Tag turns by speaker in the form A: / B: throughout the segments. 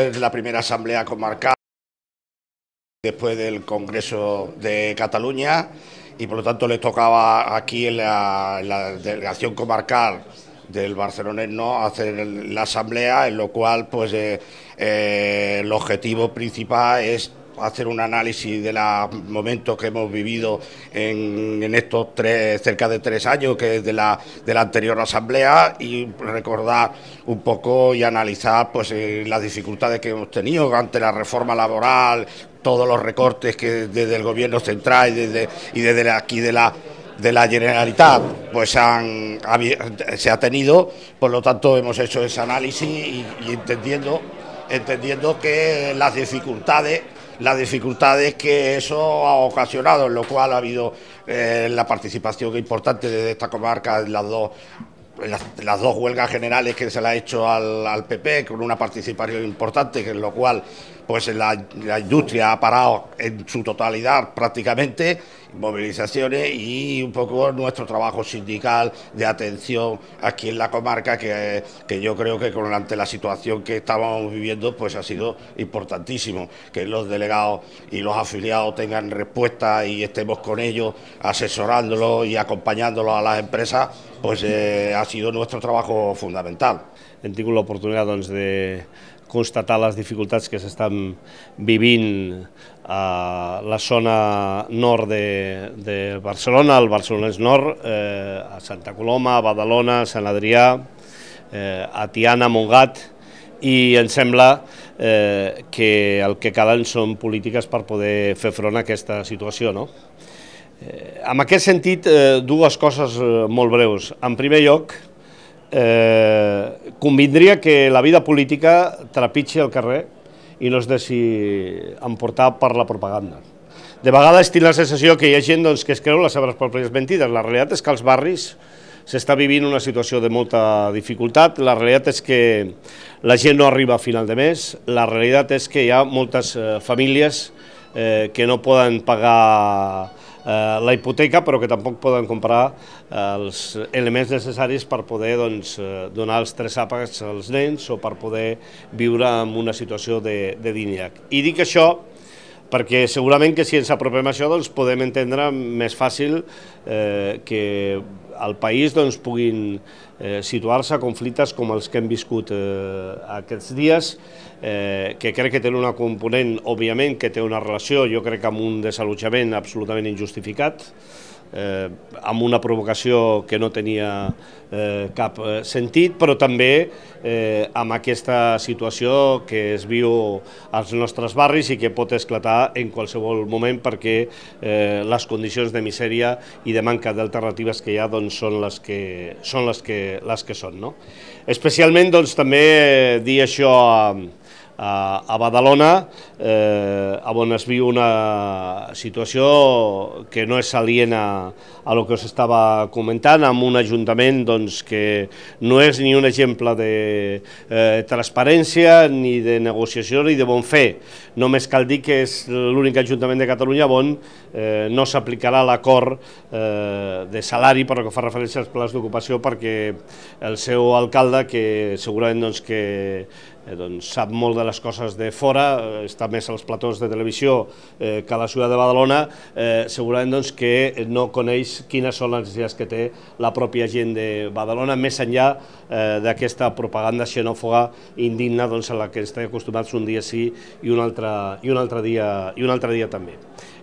A: es la primera asamblea comarcal después del Congreso de Cataluña y por lo tanto les tocaba aquí en la, delegación comarcal del Barcelonés no hacer la asamblea en lo cual pues eh, eh, el objetivo principal es hacer un análisis de los momentos que hemos vivido en, estos tres, cerca de tres años, que es de la, anterior asamblea, y recordar un poco y analizar pues, eh, las dificultades que hemos tenido ante la reforma laboral, todos los recortes que desde el gobierno central y desde, y desde aquí de la de la Generalitat pues han, se ha tenido, por lo tanto hemos hecho ese análisis y, entendiendo, entendiendo que las dificultades las dificultades que eso ha ocasionado, en lo cual ha habido eh, la participación importante de esta comarca en las dos las, dos huelgas generales que se le ha hecho al, al PP, con una participación importante, que en lo cual pues la, industria ha parado en su totalidad prácticamente, movilizaciones y un poco nuestro trabajo sindical de atención aquí en la comarca, que, yo creo que con ante la situación que estábamos viviendo, pues ha sido importantísimo que los delegados y los afiliados tengan respuesta y estemos con ellos asesorándolos y acompañándolos a las empresas, pues eh, ha sido nuestro trabajo fundamental. la oportunidad de constatar
B: les dificultats que s'estan vivint a la zona nord de, de Barcelona, al Barcelonès Nord, eh, a Santa Coloma, a Badalona, a Sant Adrià, eh, a Tiana, a Montgat, i ens sembla eh, que el que calen són polítiques per poder fer front a aquesta situació. No? Eh, en aquest sentit, eh, dues coses eh, molt breus. En primer lloc, eh, convindria que la vida política trepitgi el carrer i no es deixi emportar per la propaganda. De vegades tinc la sensació que hi ha gent doncs, que es creu les seves pròpies mentides. La realitat és que als barris s'està vivint una situació de molta dificultat, la realitat és que la gent no arriba a final de mes, la realitat és que hi ha moltes eh, famílies eh, que no poden pagar Eh, la hipoteca, però que tampoc poden comprar eh, els elements necessaris per poder doncs, eh, donar els tres àpats als nens o per poder viure en una situació de, de dinac. I dic això perquè segurament que si ens apropem a això doncs, podem entendre més fàcil eh, que al país doncs, puguin eh, situar-se a conflictes com els que hem viscut eh, aquests dies, eh, que crec que tenen una component, òbviament, que té una relació, jo crec, amb un desallotjament absolutament injustificat, eh, amb una provocació que no tenia eh, cap eh, sentit, però també eh, amb aquesta situació que es viu als nostres barris i que pot esclatar en qualsevol moment perquè eh, les condicions de misèria i de manca d'alternatives que hi ha doncs, són les que són. Les que, les que són no? Especialment doncs, també eh, dir això a, a, a Badalona, eh, on es viu una situació que no és aliena a lo que us estava comentant, amb un ajuntament doncs, que no és ni un exemple de eh, transparència, ni de negociació, ni de bon fer. Només cal dir que és l'únic ajuntament de Catalunya on eh, no s'aplicarà l'acord eh, de salari per que fa referència als plans d'ocupació perquè el seu alcalde, que segurament doncs, que Eh, doncs, sap molt de les coses de fora, eh, està més als platós de televisió eh, que a la ciutat de Badalona, eh, segurament doncs, que no coneix quines són les necessitats que té la pròpia gent de Badalona, més enllà eh, d'aquesta propaganda xenòfoga indigna doncs, a la que estem acostumats un dia sí i un altre, i un altre, dia, i un altre dia també.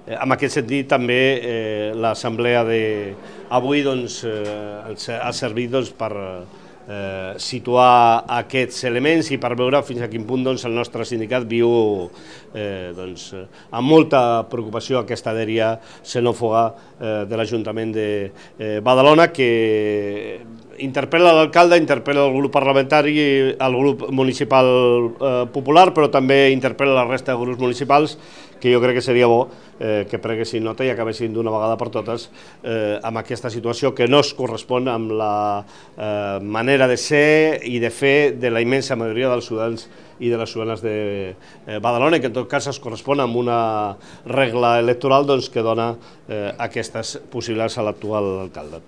B: Eh, en aquest sentit, també eh, l'assemblea d'avui doncs, eh, ha servit doncs, per, eh, situar aquests elements i per veure fins a quin punt doncs, el nostre sindicat viu eh, doncs, eh, amb molta preocupació aquesta dèria xenòfoga eh, de l'Ajuntament de eh, Badalona que interpel·la l'alcalde, interpel·la el grup parlamentari, el grup municipal eh, popular, però també interpel·la la resta de grups municipals, que jo crec que seria bo eh, que preguessin nota i acabessin d'una vegada per totes eh, amb aquesta situació que no es correspon amb la eh, manera de ser i de fer de la immensa majoria dels ciutadans i de les ciutadanes de eh, Badalona, que en tot cas es correspon amb una regla electoral doncs, que dona eh, aquestes possibilitats a l'actual alcalde.